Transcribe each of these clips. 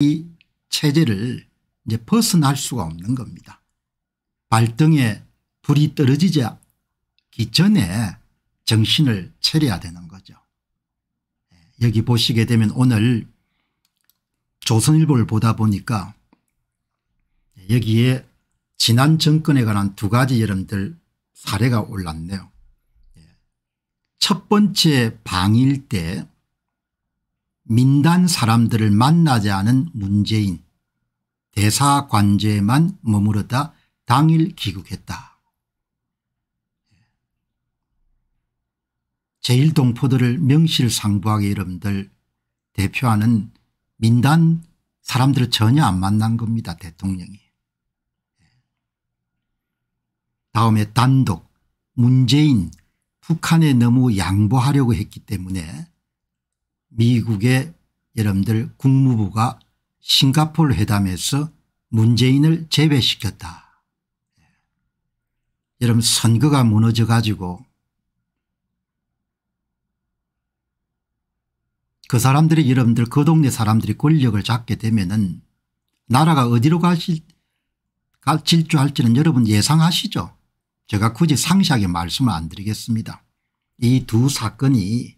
이 체제를 이제 벗어날 수가 없는 겁니다. 발등에 불이 떨어지기 전에 정신을 차려야 되는 거죠. 예, 여기 보시게 되면 오늘 조선일보를 보다 보니까 여기에 지난 정권에 관한 두 가지 여러분들 사례가 올랐네요. 예, 첫 번째 방일 때 민단 사람들을 만나지 않은 문재인 대사관제에만 머무르다 당일 귀국했다. 제1동포들을 명실상부하게 여러분들 대표하는 민단 사람들을 전혀 안 만난 겁니다. 대통령이. 다음에 단독 문재인 북한에 너무 양보하려고 했기 때문에 미국의 여러분들 국무부가 싱가폴 회담에서 문재인을 재배시켰다. 예. 여러분 선거가 무너져 가지고 그 사람들이 여러분들 그 동네 사람들이 권력을 잡게 되면은 나라가 어디로 가실, 질주할지는 여러분 예상하시죠? 제가 굳이 상세하게 말씀을 안 드리겠습니다. 이 두 사건이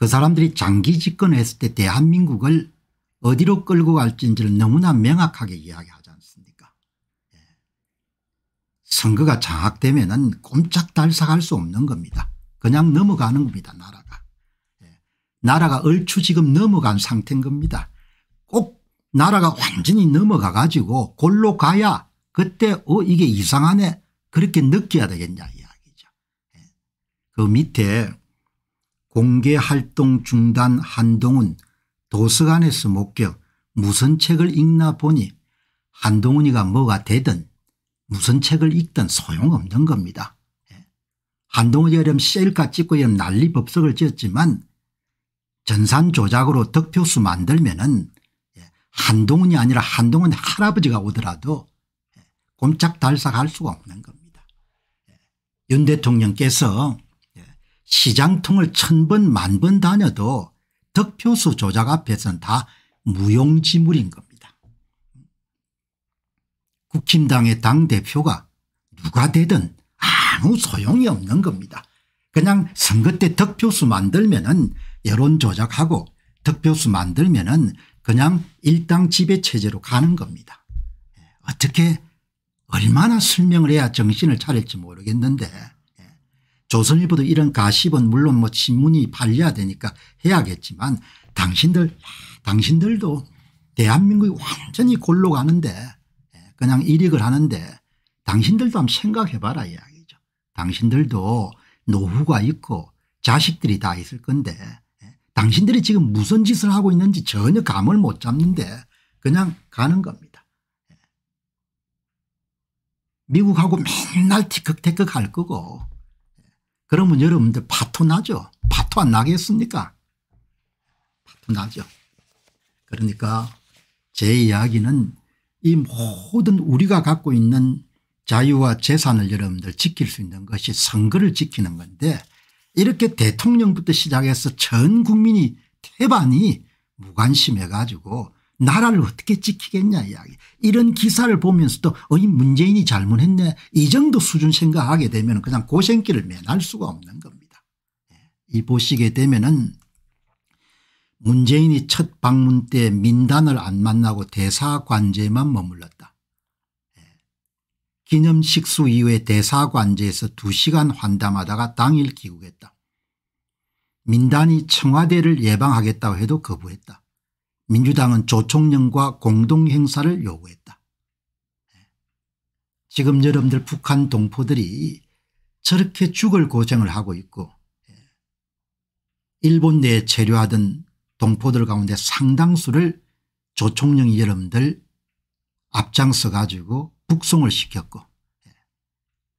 그 사람들이 장기 집권했을 때 대한민국을 어디로 끌고 갈지를 너무나 명확하게 이야기하지 않습니까 예. 선거가 장악되면 은 꼼짝달싹할 수 없는 겁니다. 그냥 넘어가는 겁니다 나라가. 예. 나라가 얼추 지금 넘어간 상태인 겁니다. 꼭 나라가 완전히 넘어가 가지고 골로 가야 그때 어 이게 이상하네 그렇게 느껴야 되겠냐 이야기죠. 예. 그 밑에 공개활동 중단 한동훈 도서관에서 목격 무슨 책을 읽나 보니 한동훈이가 뭐가 되든 무슨 책을 읽든 소용없는 겁니다. 예. 한동훈이여름 셀카 찍고 이름 난리 법석을 지었지만 전산 조작으로 득표수 만들면 은 예. 한동훈이 아니라 한동훈 할아버지가 오더라도 예. 꼼짝달싹할 수가 없는 겁니다. 윤 대통령께서 시장통을 천번 만 번 다녀도 득표수 조작 앞에서는 다 무용지물인 겁니다. 국힘당의 당대표가 누가 되든 아무 소용이 없는 겁니다. 그냥 선거 때 득표수 만들면 은 여론 조작하고 득표수 만들면 은 그냥 일당 지배체제로 가는 겁니다. 예, 어떻게 얼마나 설명을 해야 정신을 차릴지 모르겠는데 조선일보도 이런 가십은 물론 뭐 신문이 팔려야 되니까 해야겠지만 당신들 당신들도 대한민국이 완전히 골로 가는데 예, 그냥 이익을 하는데 당신들도 한번 생각해봐라 이야기죠. 당신들도 노후가 있고 자식들이 다 있을 건데 예, 당신들이 지금 무슨 짓을 하고 있는지 전혀 감을 못 잡는데 그냥 가는 겁니다. 예. 미국하고 맨날 티격태격 할 거고 그러면 여러분들 파토 나죠. 파토 안 나겠습니까? 파토 나죠. 그러니까 제 이야기는 이 모든 우리가 갖고 있는 자유와 재산을 여러분들 지킬 수 있는 것이 선거를 지키는 건데 이렇게 대통령부터 시작해서 전 국민이 태반이 무관심해 가지고 나라를 어떻게 지키겠냐 이야기. 이런 기사를 보면서도 어이 문재인이 잘못했네. 이 정도 수준 생각하게 되면 그냥 고생길을 면할 수가 없는 겁니다. 예. 이 보시게 되면은 문재인이 첫 방문 때 민단을 안 만나고 대사관제만 머물렀다. 예. 기념식수 이후에 대사관제에서 2시간 환담하다가 당일 귀국했다. 민단이 청와대를 예방하겠다고 해도 거부했다. 민주당은 조총령과 공동행사를 요구했다. 지금 여러분들 북한 동포들이 저렇게 죽을 고생을 하고 있고 일본 내에 체류하던 동포들 가운데 상당수를 조총령이 여러분들 앞장서 가지고 북송을 시켰고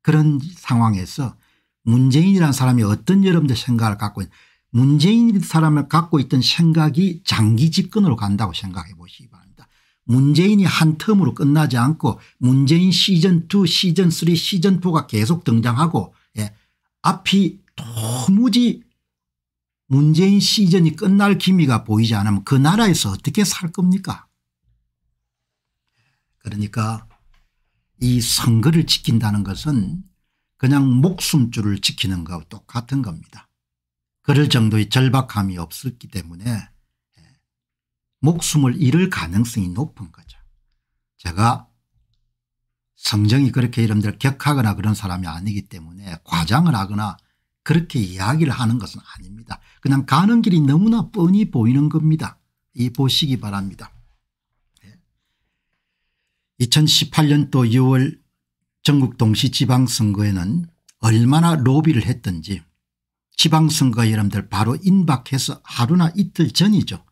그런 상황에서 문재인이라는 사람이 어떤 여러분들 생각을 갖고 있는 문재인 사람을 갖고 있던 생각이 장기 집권으로 간다고 생각해 보시기 바랍니다. 문재인이 한 텀으로 끝나지 않고 문재인 시즌2 시즌3 시즌4가 계속 등장하고 예. 앞이 도무지 문재인 시즌이 끝날 기미가 보이지 않으면 그 나라에서 어떻게 살 겁니까 그러니까 이 선거를 지킨다는 것은 그냥 목숨줄을 지키는 것과 똑같은 겁니다. 그럴 정도의 절박함이 없었기 때문에 예, 목숨을 잃을 가능성이 높은 거죠. 제가 성정이 그렇게 이름들 격하거나 그런 사람이 아니기 때문에 과장을 하거나 그렇게 이야기를 하는 것은 아닙니다. 그냥 가는 길이 너무나 뻔히 보이는 겁니다. 이 보시기 바랍니다. 2018년도 예. 6월 전국 동시지방선거에는 얼마나 로비를 했던지 지방선거 여러분들 바로 임박해서 하루나 이틀 전이죠.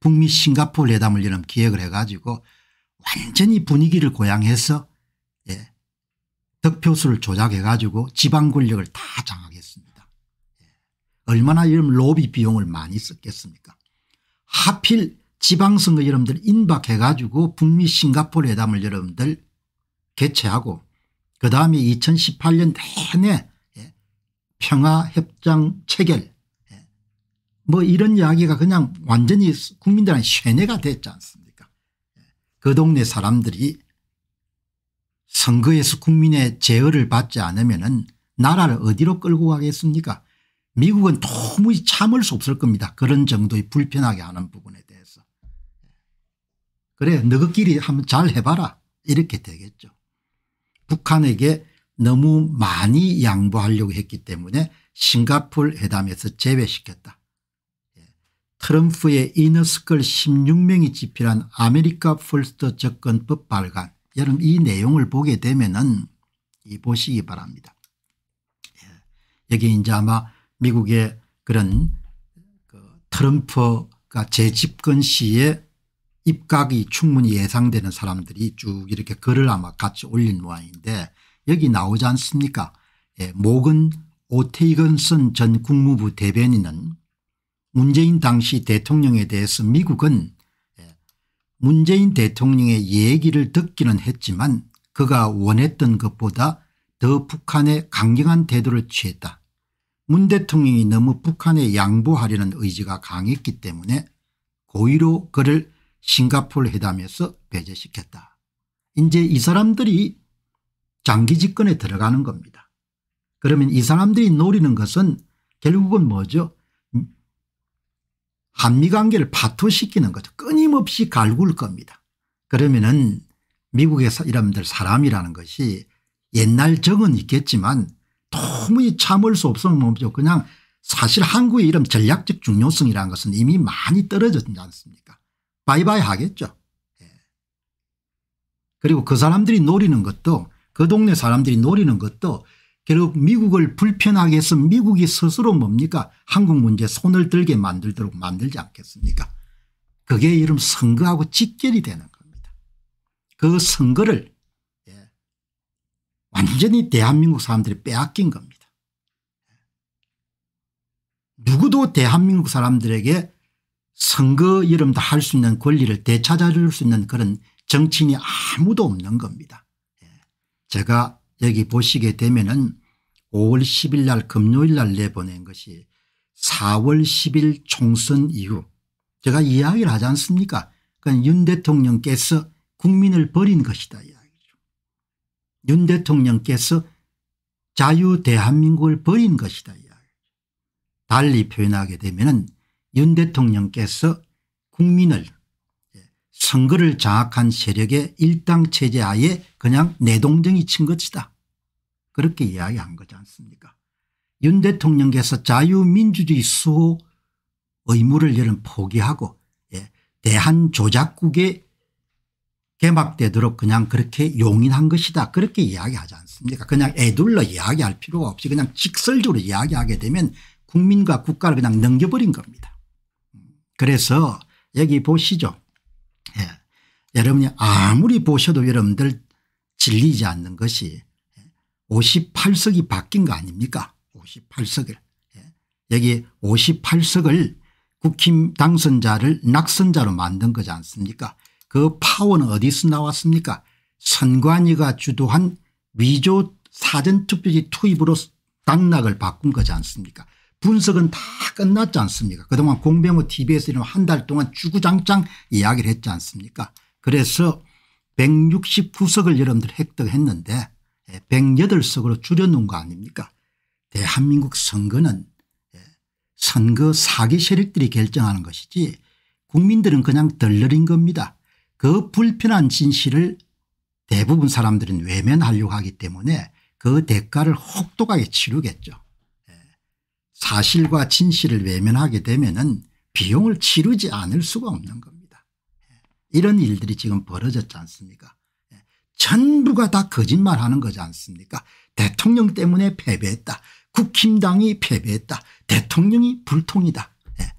북미 싱가포르 회담을 이런 기획을 해가지고 완전히 분위기를 고양해서 예. 득표수를 조작해가지고 지방 권력을 다 장악했습니다. 예. 얼마나 이런 로비 비용을 많이 썼겠습니까 하필 지방선거 여러분들 임박해가지고 북미 싱가포르 회담을 여러분들 개최하고 그 다음에 2018년 내내 평화협정 체결 예. 뭐 이런 이야기가 그냥 완전히 국민들한테 쇠뇌가 됐지 않습니까 예. 그 동네 사람들이 선거에서 국민의 제어를 받지 않으면 은 나라를 어디로 끌고 가겠습니까 미국은 도무지 참을 수 없을 겁니다 그런 정도의 불편하게 하는 부분에 대해서 그래 너희끼리 한번 잘 해봐라 이렇게 되겠죠 북한에게 너무 많이 양보하려고 했기 때문에 싱가폴 회담에서 제외시켰다. 예. 트럼프의 이너스클 16명이 집필한 아메리카 퍼스트 접근법 발간 여러분 이 내용을 보게 되면은 보시기 바랍니다. 예. 여기 이제 아마 미국의 그런 그 트럼프가 재집권 시에 입각이 충분히 예상되는 사람들이 쭉 이렇게 글을 아마 같이 올린 모양인데 여기 나오지 않습니까 예, 모건 오테이건전 국무부 대변인은 문재인 당시 대통령에 대해서 미국은 예, 문재인 대통령의 얘기를 듣기는 했지만 그가 원했던 것보다 더 북한에 강경한 태도를 취했다. 문 대통령이 너무 북한에 양보하려는 의지가 강했기 때문에 고의로 그를 싱가폴 회담에서 배제시켰다. 이제 이 사람들이 장기 집권에 들어가는 겁니다. 그러면 이 사람들이 노리는 것은 결국은 뭐죠 한미관계를 파토시키는 거죠. 끊임없이 갈굴 겁니다. 그러면은 미국의 이람들 사람이라는 것이 옛날 정은 있겠지만 도무지 참을 수 없으면 뭡죠 그냥 사실 한국의 이런 전략적 중요성이라는 것은 이미 많이 떨어졌지 않습니까 바이바이 하겠죠. 예. 그리고 그 사람들이 노리는 것도 그 동네 사람들이 노리는 것도 결국 미국을 불편하게 해서 미국이 스스로 뭡니까 한국 문제 손을 들게 만들도록 만들지 않겠습니까 그게 이름 선거하고 직결이 되는 겁니다. 그 선거를 예, 완전히 대한민국 사람들이 빼앗긴 겁니다. 누구도 대한민국 사람들에게 선거 이름 다할수 있는 권리를 되찾아줄 수 있는 그런 정치인이 아무도 없는 겁니다. 제가 여기 보시게 되면은 5월 10일 날 금요일 날 내보낸 것이 4월 10일 총선 이후 제가 이야기를 하지 않습니까 그러니까 윤 대통령께서 국민을 버린 것이다 이야기죠. 윤 대통령께서 자유 대한민국을 버린 것이다 이야기죠. 달리 표현하게 되면 은윤 대통령께서 국민을 선거를 장악한 세력의 일당체제 하에 그냥 내동댕이 친 것이다. 그렇게 이야기한 거지 않습니까 윤 대통령께서 자유민주주의 수호 의무를 여는 포기하고 예, 대한조작국의 개막되도록 그냥 그렇게 용인한 것이다 그렇게 이야기하지 않습니까 그냥 애둘러 이야기할 필요가 없이 그냥 직설적으로 이야기하게 되면 국민과 국가를 그냥 넘겨버린 겁니다. 그래서 여기 보시죠. 예. 여러분이 아무리 보셔도 여러분들 질리지 않는 것이 58석이 바뀐 거 아닙니까 58석을 예. 여기 58석을 국힘 당선자를 낙선자로 만든 거지 않습니까 그 파워는 어디서 나왔습니까 선관위가 주도한 위조 사전투표지 투입으로 당락을 바꾼 거지 않습니까 분석은 다 끝났지 않습니까 그동안 공병호 tv에서 한달 동안 주구장창 이야기를 했지 않습니까 그래서 169석을 여러분들 획득했는데 108석으로 예, 줄여놓은 거 아닙니까 대한민국 선거는 예, 선거 사기 세력들이 결정하는 것이지 국민들은 그냥 덜러린 겁니다. 그 불편한 진실을 대부분 사람들은 외면하려고 하기 때문에 그 대가를 혹독하게 치르겠죠. 사실과 진실을 외면하게 되면 은 비용을 치르지 않을 수가 없는 겁니다. 예. 이런 일들이 지금 벌어졌지 않습니까 예. 전부가 다 거짓말하는 거지 않습니까 대통령 때문에 패배했다. 국힘당이 패배했다. 대통령이 불통이다. 예.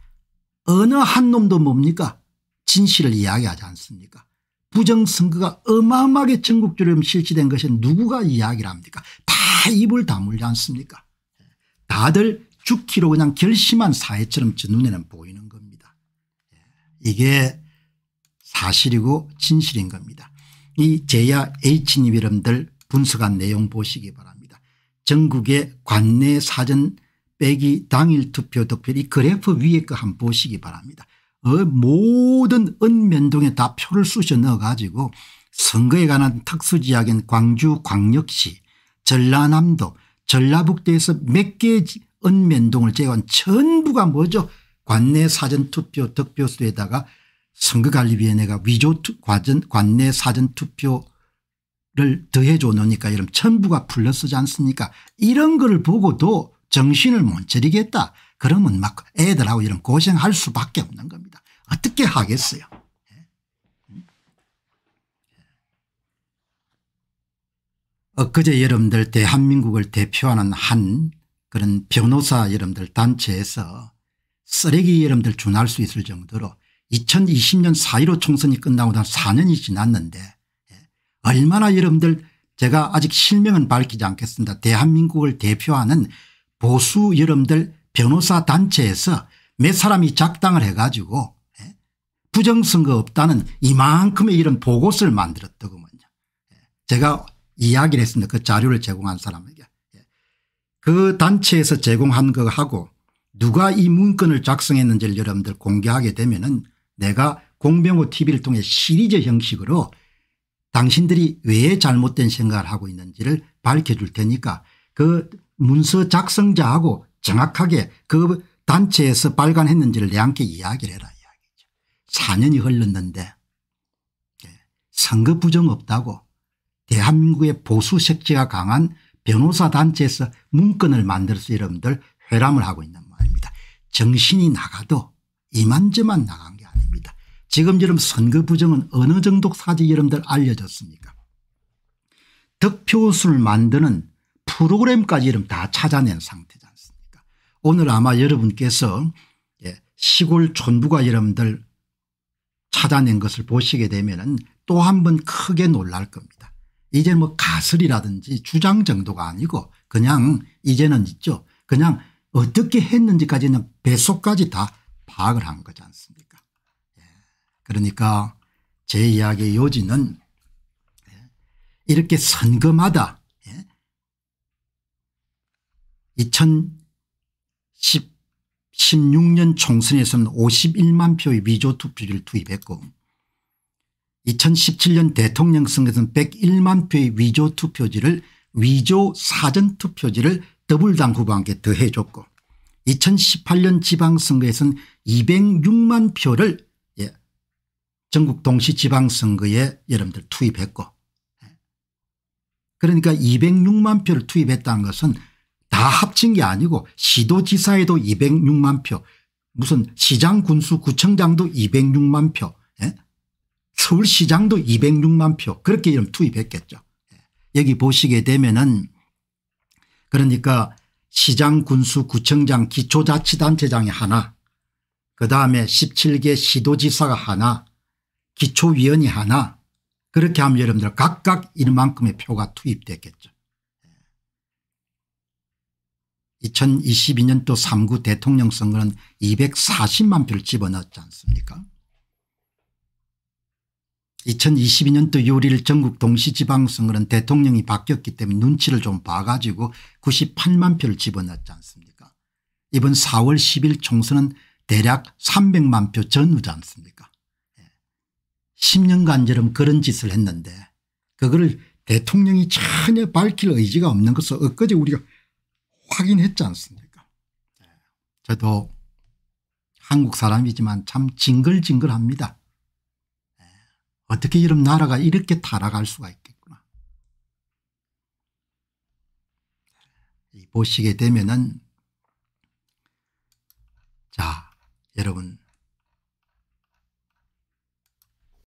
어느 한 놈도 뭡니까 진실을 이야기하지 않습니까 부정선거가 어마어마하게 전국적으로 실시된 것은 누구가 이야기를 합니까 다 입을 다물지 않습니까 다들 죽기로 그냥 결심한 사회처럼 제 눈에는 보이는 겁니다. 예. 이게 사실이고 진실인 겁니다. 이 제야 H님 이름들 분석한 내용 보시기 바랍니다. 전국의 관내 사전 빼기 당일 투표 득표이 그래프 위에 거 한번 보시기 바랍니다. 어, 모든 읍면동에 다 표를 쑤셔 넣어가지고 선거에 관한 특수지역인 광주 광역시 전라남도 전라북도에서 몇개 은면동을 제외한 전부가 뭐죠 관내 사전투표 득표수에다가 선거관리위원회가 위조 과전 관내 사전투표를 더해 줘놓으니까 여러 전부가 플러스지 않습니까 이런 거 보고도 정신을 못 차리겠다 그러면 막 애들하고 이런 고생할 수밖에 없는 겁니다 어떻게 하겠어요 예. 예. 예. 엊그제 여러분들 대한민국을 대표하는 한 그런 변호사 여러분들 단체에서 쓰레기 여러분들 준할 수 있을 정도로 2020년 4.15 총선이 끝나고 난 4년이 지났는데 예, 얼마나 여러분들 제가 아직 실명은 밝히지 않겠습니다. 대한민국을 대표하는 보수 여러분들 변호사 단체에서 몇 사람이 작당을 해가지고 예, 부정선거 없다는 이만큼의 이런 보고서를 만들었다고 먼저 예, 제가 이야기를 했습니다. 그 자료를 제공한 사람에게 그 단체에서 제공한 거하고 누가 이 문건을 작성했는지를 여러분들 공개하게 되면 은 내가 공병호 tv를 통해 시리즈 형식으로 당신들이 왜 잘못된 생각을 하고 있는지를 밝혀줄 테니까 그 문서 작성자하고 정확하게 그 단체에서 발간했는지를 내한테 이야기를 해라 이야기죠. 4년이 흘렀는데 예, 선거 부정 없다고 대한민국의 보수 색채가 강한 변호사 단체에서 문건을 만들어서 여러분들 회람을 하고 있는 모양입니다 정신이 나가도 이만저만 나간 게 아닙니다. 지금 여러분 선거 부정은 어느 정도까지 여러분들 알려졌습니까 득표수를 만드는 프로그램까지 여러분 다 찾아낸 상태지 않습니까 오늘 아마 여러분께서 예, 시골 촌부가 여러분들 찾아낸 것을 보시게 되면 또 한 번 크게 놀랄 겁니다. 이제는 뭐 가설이라든지 주장 정도가 아니고 그냥 이제는 있죠. 그냥 어떻게 했는지까지는 배속까지 다 파악을 한 거지 않습니까 예. 그러니까 제 이야기의 요지는 예, 이렇게 선거마다 2016년 예, 총선에서는 51만 표의 위조 투표를 투입했고 2017년 대통령 선거에서는 101만 표의 위조 투표지를 위조 사전 투표지를 더블당 후보한테 더해줬고 2018년 지방선거에서는 206만 표를 예, 전국 동시 지방선거에 여러분들 투입했고 예. 그러니까 206만 표를 투입했다는 것은 다 합친 게 아니고 시도지사에도 206만 표 무슨 시장 군수 구청장도 206만 표 예? 서울시장도 206만 표 그렇게 이름 투입했겠죠. 예. 여기 보시게 되면은 그러니까 시장 군수 구청장 기초자치단체장이 하나 그다음에 17개 시도지사가 하나 기초위원이 하나 그렇게 하면 여러분들 각각 이만큼의 표가 투입됐겠죠. 2022년도 예. 3구 대통령 선거는 240만 표를 집어넣지 않습니까 2022년도 6일 전국 동시지방선거는 대통령이 바뀌었기 때문에 눈치를 좀 봐가지고 98만 표를 집어넣지 않습니까 이번 4월 10일 총선은 대략 300만 표 전후지 않습니까 10년간처럼 예. 그런 짓을 했는데 그거 대통령이 전혀 밝힐 의지가 없는 것을 엊그제 우리가 확인했지 않습니까 예. 저도 한국 사람이지만 참 징글징글합니다. 어떻게 이런 나라가 이렇게 타락할 수가 있겠구나. 보시게 되면은 자 여러분